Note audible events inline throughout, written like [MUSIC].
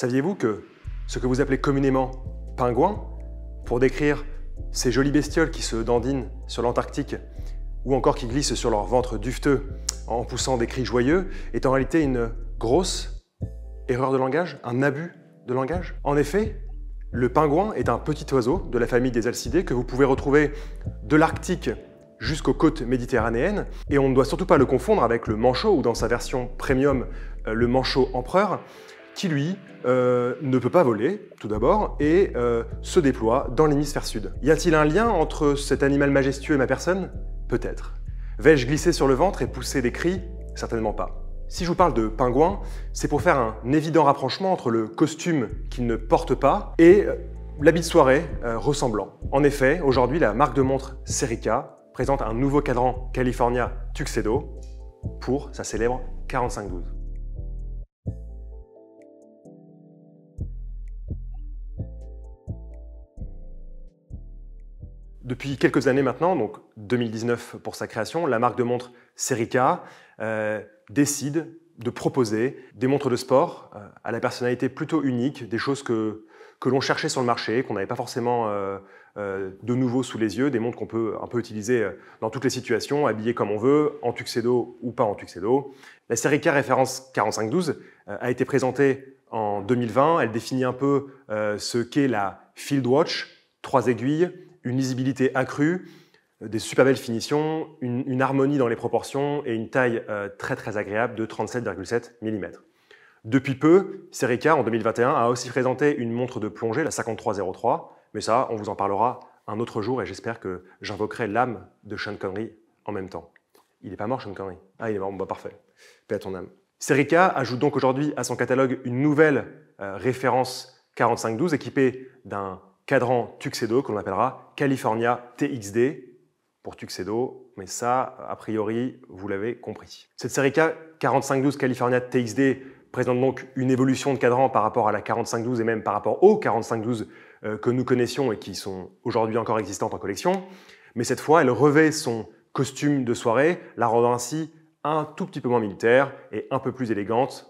Saviez-vous que ce que vous appelez communément pingouin », pour décrire ces jolies bestioles qui se dandinent sur l'Antarctique ou encore qui glissent sur leur ventre dufteux en poussant des cris joyeux, est en réalité une grosse erreur de langage, un abus de langage En effet, le pingouin est un petit oiseau de la famille des Alcidés que vous pouvez retrouver de l'Arctique jusqu'aux côtes méditerranéennes, et on ne doit surtout pas le confondre avec le manchot, ou dans sa version premium, euh, le manchot empereur, qui lui euh, ne peut pas voler, tout d'abord, et euh, se déploie dans l'hémisphère sud. Y a-t-il un lien entre cet animal majestueux et ma personne Peut-être. Vais-je glisser sur le ventre et pousser des cris Certainement pas. Si je vous parle de pingouin, c'est pour faire un évident rapprochement entre le costume qu'il ne porte pas et euh, l'habit de soirée ressemblant. En effet, aujourd'hui, la marque de montre Serica présente un nouveau cadran California Tuxedo pour sa célèbre 4512. Depuis quelques années maintenant, donc 2019 pour sa création, la marque de montres Serica euh, décide de proposer des montres de sport euh, à la personnalité plutôt unique, des choses que, que l'on cherchait sur le marché, qu'on n'avait pas forcément euh, de nouveau sous les yeux, des montres qu'on peut un peu utiliser dans toutes les situations, habillées comme on veut, en tuxedo ou pas en tuxedo. La Serica référence 4512 a été présentée en 2020, elle définit un peu ce qu'est la Field Watch, trois aiguilles, une lisibilité accrue, euh, des super belles finitions, une, harmonie dans les proportions et une taille euh, très très agréable de 37,7 mm. Depuis peu, Serica en 2021 a aussi présenté une montre de plongée, la 5303, mais ça, on vous en parlera un autre jour et j'espère que j'invoquerai l'âme de Sean Connery en même temps. Il n'est pas mort, Sean Connery Ah, il est mort, bah parfait. Paix à ton âme. Serica ajoute donc aujourd'hui à son catalogue une nouvelle euh, référence 4512 équipée d'un cadran Tuxedo qu'on appellera California TXD pour Tuxedo, mais ça, a priori, vous l'avez compris. Cette K 4512 California TXD présente donc une évolution de cadran par rapport à la 4512 et même par rapport aux 4512 euh, que nous connaissions et qui sont aujourd'hui encore existantes en collection. Mais cette fois, elle revêt son costume de soirée, la rendant ainsi un tout petit peu moins militaire et un peu plus élégante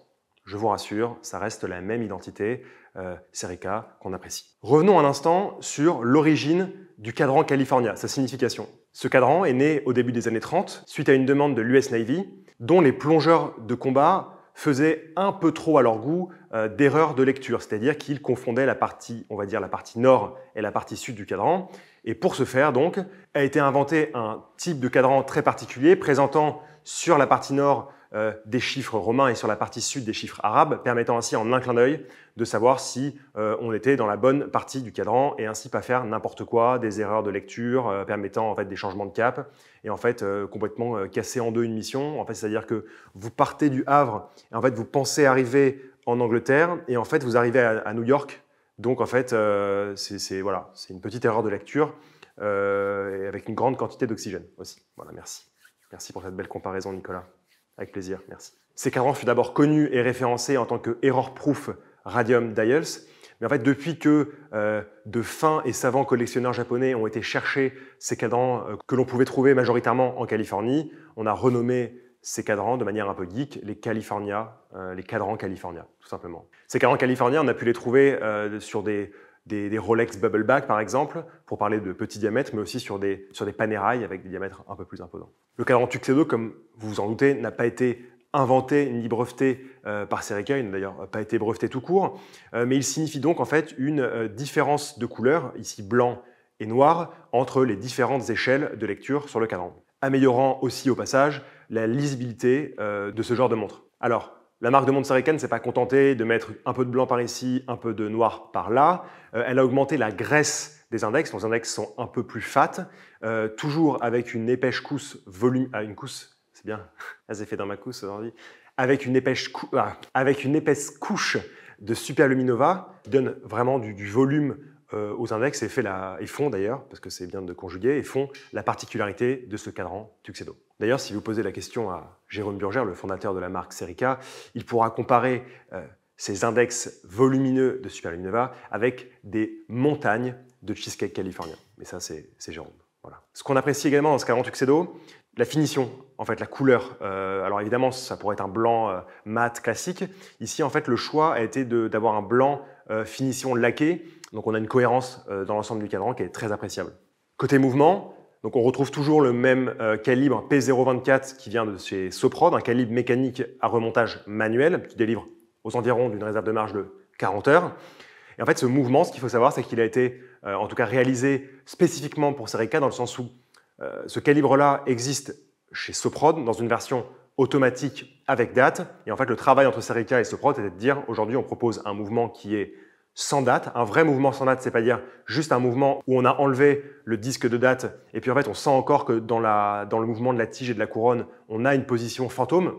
je vous rassure, ça reste la même identité euh, Serica qu'on apprécie. Revenons un instant sur l'origine du cadran California, sa signification. Ce cadran est né au début des années 30 suite à une demande de l'US Navy dont les plongeurs de combat faisaient un peu trop à leur goût euh, d'erreurs de lecture, c'est-à-dire qu'ils confondaient la partie, on va dire la partie nord et la partie sud du cadran. Et pour ce faire, donc, a été inventé un type de cadran très particulier présentant sur la partie nord euh, des chiffres romains et sur la partie sud des chiffres arabes, permettant ainsi en un clin d'œil de savoir si euh, on était dans la bonne partie du cadran et ainsi pas faire n'importe quoi, des erreurs de lecture euh, permettant en fait des changements de cap et en fait complètement casser en deux une mission. En fait, c'est-à-dire que vous partez du Havre et en fait vous pensez arriver en Angleterre et en fait vous arrivez à, New York. Donc en fait, c'est voilà, c'est une petite erreur de lecture. avec une grande quantité d'oxygène aussi. Voilà, merci. Merci pour cette belle comparaison, Nicolas. Avec plaisir, merci. Ces cadrans fut d'abord connu et référencé en tant que error-proof radium dials, mais en fait, depuis que euh, de fins et savants collectionneurs japonais ont été chercher ces cadrans euh, que l'on pouvait trouver majoritairement en Californie, on a renommé ces cadrans de manière un peu geek les California, euh, les cadrans California, tout simplement. Ces cadrans California, on a pu les trouver sur des des, Rolex Bubble par exemple, pour parler de petits diamètres, mais aussi sur des, sur des panérailles avec des diamètres un peu plus imposants. Le cadran Tuxedo, comme vous vous en doutez, n'a pas été inventé ni breveté euh, par Serica, il n'a d'ailleurs pas été breveté tout court, euh, mais il signifie donc en fait une euh, différence de couleur, ici blanc et noir, entre les différentes échelles de lecture sur le cadran, améliorant aussi au passage la lisibilité de ce genre de montre. Alors, la marque de Montseriken ne s'est pas contentée de mettre un peu de blanc par ici, un peu de noir par là. Euh, elle a augmenté la graisse des index. Nos index sont un peu plus fat, euh, toujours avec une épaisse couche, volume... Ah, une couche, c'est bien. [LAUGHS] Elle s'est fait dans ma couche, aujourd'hui. Avec une, ah, avec une épaisse couche de luminova, qui donne vraiment du, du volume euh, aux index et, fait font d'ailleurs, parce que c'est bien de conjuguer, et font la particularité de ce cadran Tuxedo. D'ailleurs, si vous posez la question à Jérôme Burger, le fondateur de la marque Serica, il pourra comparer euh, ces index volumineux de Supernova avec des montagnes de cheesecake californien. Mais ça, c'est Jérôme. Voilà. Ce qu'on apprécie également dans ce cadran Tuxedo, la finition, en fait, la couleur. Euh, alors évidemment, ça pourrait être un blanc mat classique. Ici, en fait, le choix a été d'avoir un blanc finition laquée donc on a une cohérence euh, dans l'ensemble du cadran qui est très appréciable. Côté mouvement, donc on retrouve toujours le même euh, calibre P024 qui vient de chez Soprod, un calibre mécanique à remontage manuel qui délivre aux environs d'une réserve de marge de 40 heures. Et en fait, ce mouvement, ce qu'il faut savoir, c'est qu'il a été euh, en tout cas réalisé spécifiquement pour Serica dans le sens où ce calibre-là existe chez Soprod dans une version automatique avec date. Et en fait, le travail entre Serica et Soprod c'est de dire aujourd'hui, on propose un mouvement qui est sans date. Un vrai mouvement sans date, c'est pas dire juste un mouvement où on a enlevé le disque de date et puis en fait on sent encore que dans, le mouvement de la tige et de la couronne, on a une position fantôme.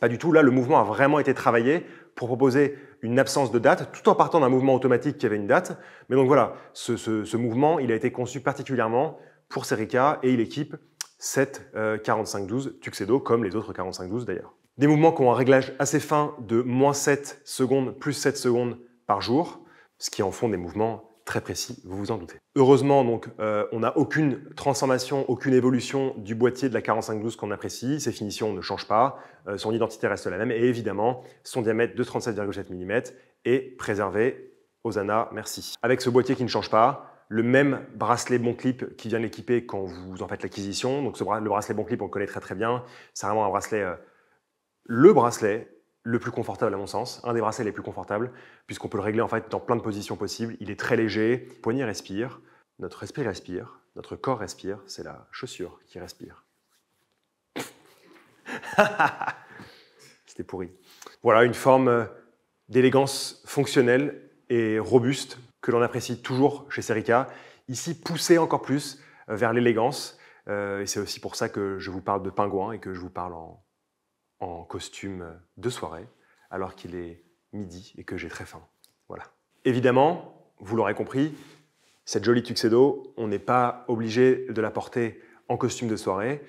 Pas du tout. Là, le mouvement a vraiment été travaillé pour proposer une absence de date, tout en partant d'un mouvement automatique qui avait une date. Mais donc voilà, ce, mouvement, il a été conçu particulièrement pour Serica et il équipe cette 4512 Tuxedo, comme les autres 4512 d'ailleurs. Des mouvements qui ont un réglage assez fin de moins 7 secondes, plus 7 secondes, par jour, ce qui en font des mouvements très précis, vous vous en doutez. Heureusement, donc, euh, on n'a aucune transformation, aucune évolution du boîtier de la 4512 qu'on apprécie. Ses finitions ne changent pas, euh, son identité reste la même et évidemment, son diamètre de 37,7 mm est préservé. Osana, merci. Avec ce boîtier qui ne change pas, le même bracelet bon clip qui vient l'équiper quand vous en faites l'acquisition. Donc ce le bracelet bon clip, on le connaît très très bien. C'est vraiment un bracelet... Euh, le bracelet le plus confortable à mon sens, un des bracelets les plus confortables, puisqu'on peut le régler en fait dans plein de positions possibles. Il est très léger, poignet respire, notre esprit respire, notre corps respire, c'est la chaussure qui respire. [LAUGHS] C'était pourri. Voilà une forme euh, d'élégance fonctionnelle et robuste que l'on apprécie toujours chez Serica. Ici, poussé encore plus euh, vers l'élégance. Euh, et c'est aussi pour ça que je vous parle de pingouin et que je vous parle en en costume de soirée alors qu'il est midi et que j'ai très faim. Voilà. Évidemment, vous l'aurez compris, cette jolie tuxedo, on n'est pas obligé de la porter en costume de soirée.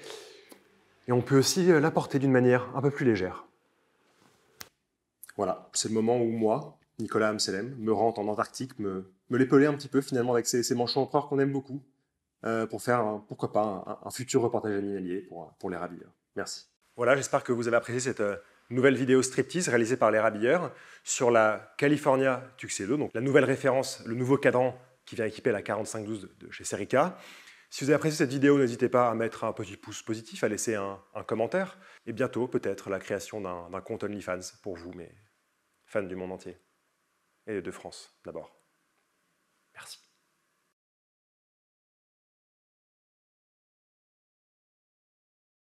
Et on peut aussi euh, la porter d'une manière un peu plus légère. Voilà, c'est le moment où moi, Nicolas Amselem, me rentre en Antarctique, me, me l'épeler un petit peu finalement avec ces, ces manchots empereurs qu'on aime beaucoup, euh, pour faire, pourquoi pas, un, futur reportage animalier pour, pour les ravir. Merci. Voilà, j'espère que vous avez apprécié cette euh, nouvelle vidéo striptease réalisée par les rabilleurs sur la California Tuxedo, donc la nouvelle référence, le nouveau cadran qui vient équiper la 4512 de chez Serica. Si vous avez apprécié cette vidéo, n'hésitez pas à mettre un petit pouce positif, à laisser un, un commentaire, et bientôt peut-être la création d'un compte OnlyFans pour vous, mais fans du monde entier, et de France d'abord. Merci.